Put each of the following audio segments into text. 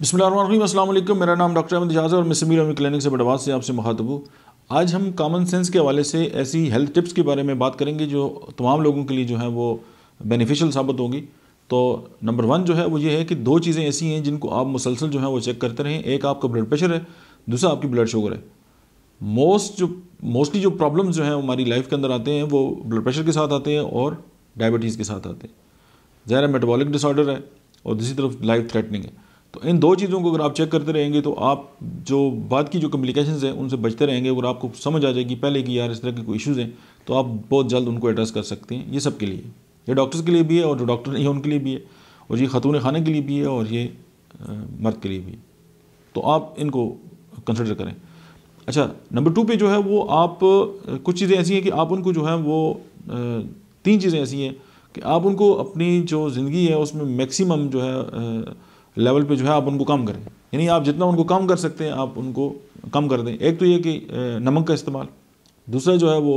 बसमीम मेरा नाम डॉक्टर अहमद एजाज और मैं समीर अमी क्लिनिक से बड़वास से आपसे मुखातब हूँ आज हम कॉमन सेंस के हवाले से ऐसी हेल्थ टिप्स के बारे में बात करेंगे जो तमाम लोगों के लिए जो है वो बेनिफिशियल साबित होगी तो नंबर वन जो है वो ये है कि दो चीज़ें ऐसी हैं जिनको आप मुसलसल जो है वो चेक करते रहें एक आपका ब्लड प्रेशर है दूसरा आपकी ब्लड शुगर है मोस्ट जो मोस्टली जो प्रॉब्लम्स जो हैं हमारी लाइफ के अंदर आते हैं वो ब्लड प्रेशर के साथ आते हैं और डायबिटीज़ के साथ आते हैं ज़ाहिर मेटाबॉलिक डिसऑर्डर है और दूसरी तरफ लाइफ थ्रेटनिंग है तो इन दो चीज़ों को अगर आप चेक करते रहेंगे तो आप जो बाद की जो कम्प्लिकेशन हैं उनसे बचते रहेंगे अगर आपको समझ आ जाएगी पहले कि यार इस तरह के कोई इश्यूज़ हैं तो आप बहुत जल्द उनको एड्रेस कर सकते हैं ये सब के लिए ये डॉक्टर्स के लिए भी है और जो डॉक्टर नहीं है उनके लिए भी है और ये खतून खाने के लिए भी है और ये मर्द के लिए भी है तो आप इनको कंसिडर करें अच्छा नंबर टू पे जो है वो आप कुछ चीज़ें ऐसी हैं कि आप उनको जो है वो तीन चीज़ें ऐसी हैं कि आप उनको अपनी जो ज़िंदगी है उसमें मैक्सिमम जो है लेवल पे जो है आप उनको कम करें यानी आप जितना उनको कम कर सकते हैं आप उनको कम कर दें एक तो ये कि नमक का इस्तेमाल दूसरा जो है वो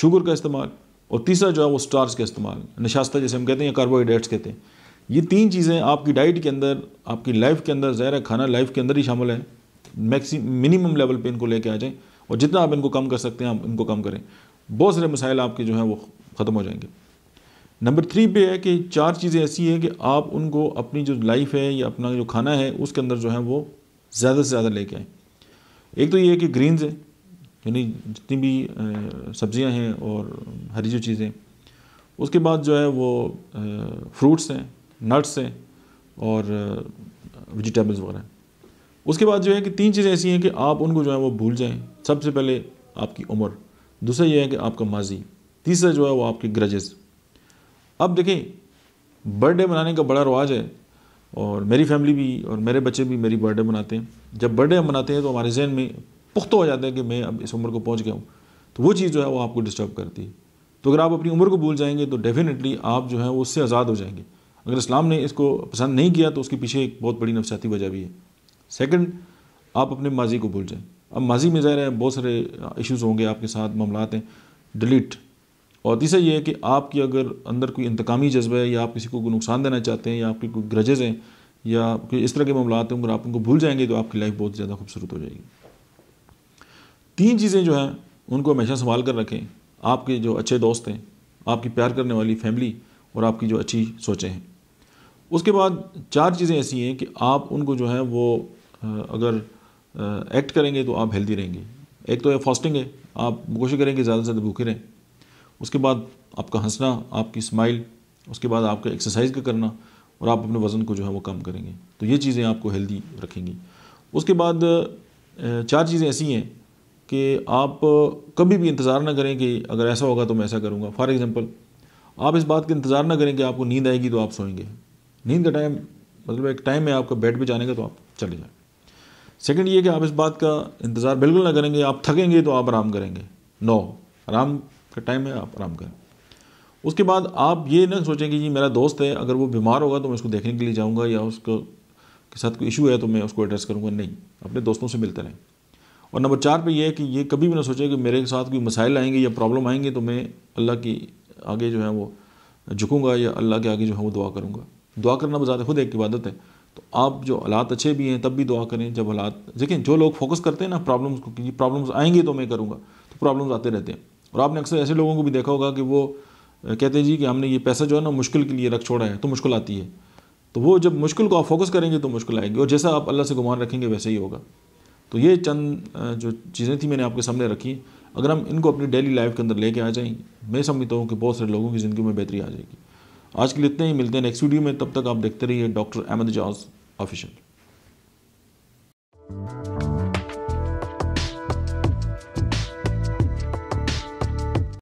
शुगर का इस्तेमाल और तीसरा जो है वो स्टार्च का इस्तेमाल नशास्ता जैसे हम कहते हैं या कार्बोहाइड्रेट्स कहते हैं ये तीन चीज़ें आपकी डाइट के अंदर आपकी लाइफ के अंदर ज़ाहिर खाना लाइफ के अंदर ही शामिल है मैक्सी मिनिमम लेवल पे इनको लेके आ जाएं और जितना आप इनको कम कर सकते हैं आप इनको कम करें बहुत सारे मसाइल आपके जो हैं वो ख़त्म हो जाएंगे नंबर थ्री पे है कि चार चीज़ें ऐसी हैं कि आप उनको अपनी जो लाइफ है या अपना जो खाना है उसके अंदर जो है वो ज़्यादा से ज़्यादा लेके आएँ एक तो ये है कि ग्रीनज़ है यानी जितनी भी सब्जियां हैं और हरी जो चीज़ें उसके बाद जो है वो फ्रूट्स हैं नट्स हैं और वेजिटेबल्स वगैरह उसके बाद जो है कि तीन चीज़ें ऐसी हैं कि आप उनको जो है वो भूल जाएं सबसे पहले आपकी उम्र दूसरा यह है कि आपका माजी तीसरा जो है वो आपके ग्रजेस अब देखें बर्थडे मनाने का बड़ा रवाज है और मेरी फैमिली भी और मेरे बच्चे भी मेरी बर्थडे मनाते हैं जब बर्थडे हम मनाते हैं तो हमारे जहन में पुख्ता हो जाता है कि मैं अब इस उम्र को पहुँच गया हूँ तो वो चीज़ जो है वो आपको डिस्टर्ब करती है तो अगर आप अपनी उम्र को भूल जाएंगे तो डेफिनेटली आप जो है वो उससे आज़ाद हो जाएंगे अगर इस्लाम ने इसको पसंद नहीं किया तो उसके पीछे एक बहुत बड़ी नफसाती वजह भी है सेकंड आप अपने माजी को भूल जाएं अब माजी में ज़ाहिर है बहुत सारे इश्यूज़ होंगे आपके साथ मामलात हैं डिलीट और तीसरा ये है कि आपकी अगर अंदर कोई इंतकामी जज्बा है या आप किसी को नुकसान देना चाहते हैं या आपके कोई ग्रजेज़ हैं या कोई इस तरह के मामला हैं अगर आप उनको भूल जाएंगे तो आपकी लाइफ बहुत ज़्यादा खूबसूरत हो जाएगी तीन चीज़ें जो हैं उनको हमेशा संभाल कर रखें आपके जो अच्छे दोस्त हैं आपकी प्यार करने वाली फैमिली और आपकी जो अच्छी सोचें हैं उसके बाद चार चीज़ें ऐसी हैं कि आप उनको जो है वो अगर एक्ट करेंगे तो आप हेल्दी रहेंगे एक तो फास्टिंग है आप कोशिश करेंगे ज़्यादा से ज़्यादा भूखे रहें उसके बाद आपका हंसना आपकी स्माइल उसके बाद आपका एक्सरसाइज का करना और आप अपने वज़न को जो है वो कम करेंगे तो ये चीज़ें आपको हेल्दी रखेंगी उसके बाद चार चीज़ें ऐसी हैं कि आप कभी भी इंतज़ार ना करें कि अगर ऐसा होगा तो मैं ऐसा करूँगा फॉर एग्ज़ाम्पल आप इस बात का इंतज़ार ना करें कि आपको नींद आएगी तो आप सोएंगे नींद का टाइम मतलब एक टाइम है आपका बेड पर जाने का तो आप चले जाएँ सेकेंड ये कि आप इस बात का इंतज़ार बिल्कुल ना करेंगे आप थकेंगे तो आप आराम करेंगे नो आराम का टाइम है आप आराम करें उसके बाद आप ये ना सोचें कि जी मेरा दोस्त है अगर वो बीमार होगा तो मैं उसको देखने के लिए जाऊँगा या उसको के साथ कोई इशू है तो मैं उसको एड्रेस करूँगा नहीं अपने दोस्तों से मिलते रहें और नंबर चार पे ये है कि ये कभी भी ना सोचें कि मेरे साथ कोई मसाइल आएंगे या प्रॉब्लम आएंगे तो मैं अल्लाह की आगे जो है वो झुकूँगा या अल्लाह के आगे जो है वो दुआ करूँगा दुआ करना बजाते खुद एक इबादत है तो आप जो हालात अच्छे भी हैं तब भी दुआ करें जब हालात देखें जो लोग फोकस करते हैं ना प्रॉब्लम्स को कि प्रॉब्लम्स आएंगे तो मैं करूँगा तो प्रॉब्लम्स आते रहते हैं और आपने अक्सर ऐसे लोगों को भी देखा होगा कि वो कहते हैं जी कि हमने ये पैसा जो है ना मुश्किल के लिए रख छोड़ा है तो मुश्किल आती है तो वो जब मुश्किल को आप फोकस करेंगे तो मुश्किल आएगी और जैसा आप अल्लाह से गुमान रखेंगे वैसे ही होगा तो ये चंद जो चीज़ें थी मैंने आपके सामने रखी अगर हम इनको अपनी डेली लाइफ के अंदर लेके आ जाएंगे मैं समझता हूँ कि बहुत सारे लोगों की ज़िंदगी में बेहतरी आ जाएगी आज के लिए इतने ही मिलते हैं नेक्स्ट वीडियो में तब तक आप देखते रहिए डॉक्टर अहमद जाज ऑफिशियल